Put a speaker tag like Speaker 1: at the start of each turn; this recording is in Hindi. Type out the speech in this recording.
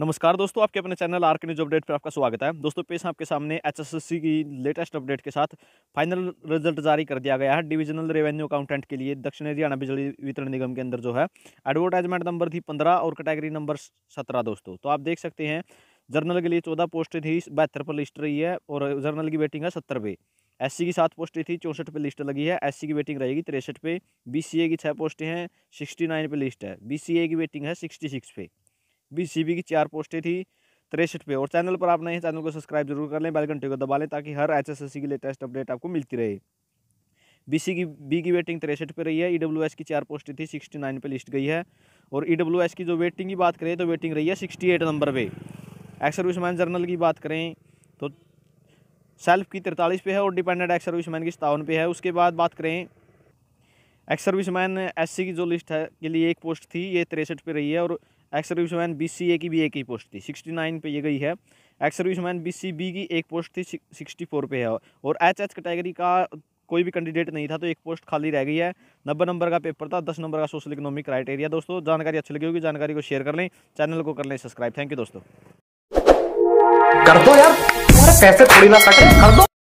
Speaker 1: नमस्कार दोस्तों आपके अपने channel R K news update पर आपका स्वागत है दोस्तों पेश आपके सामने एचएसएससी की लेटेस्ट अपडेट के साथ फाइनल रिजल्ट जारी कर दिया गया है डिविजनल रेवेन्यू अकाउंटेंट के लिए दक्षिण हरियाणा बिजली वितरण निगम के अंदर जो है एडवर्टाइजमेंट नंबर थी पंद्रह और कैटेगरी नंबर सत्रह दोस्तों तो आप देख सकते हैं जर्नल के लिए चौदह पोस्ट थी बहत्तर पर लिस्ट रही है और जर्नल की वेटिंग है सत्तर पे एस की सात पोस्टें थी चौंसठ पे लिस्ट लगी है एस की वेटिंग रहेगी तिरसठ पे बी की छः पोस्टें हैं सिक्सटी नाइन पे लिस्ट है बी की वेटिंग है सिक्सटी सिक्स पे बीस की चार पोस्टें थी तिरसठ पे और चैनल पर आप नए हैं चैनल को सब्सक्राइब जरूर कर लें बेल घंटे को दबा लें ताकि हर सी की लेटेस्ट अपडेट आपको मिलती रहे सी की बी की वेटिंग तिरसठ पे रही है एस e की चार पोस्टें थी सिक्सटी नाइन पे लिस्ट गई है और एस e की जो वेटिंग की बात करें तो वेटिंग रही है सिक्सटी एट नंबर पर एक्स सर्विसमैन जर्नल की बात करें तो सेल्फ की तिरतालीस पे है और डिपेंडेंट एक्स सर्विसमैन की सतावन पे है उसके बाद बात करें एक्स सर्विसमैन सी की जो लिस्ट है के लिए एक पोस्ट थी ये तिरसठ पे रही है और ex serviceman B C A की भी एक ही पोस्ट थी सिक्सटी नाइन पर ये गई है ex serviceman B C B की एक पोस्ट थी सिक्सटी फोर पे है और एच एच कैटेगरी का कोई भी कैंडिडेट नहीं था तो एक पोस्ट खाली रह गई है नब्बे नंबर का पेपर था दस नंबर का सोशल इकोनॉमिक क्राइटेरिया दोस्तों जानकारी अच्छी लगी होगी जानकारी को शेयर कर लें चैनल को कर लें सब्सक्राइब थैंक यू दोस्तों कर दो यार पैसे थोड़ी ना कटे कर दो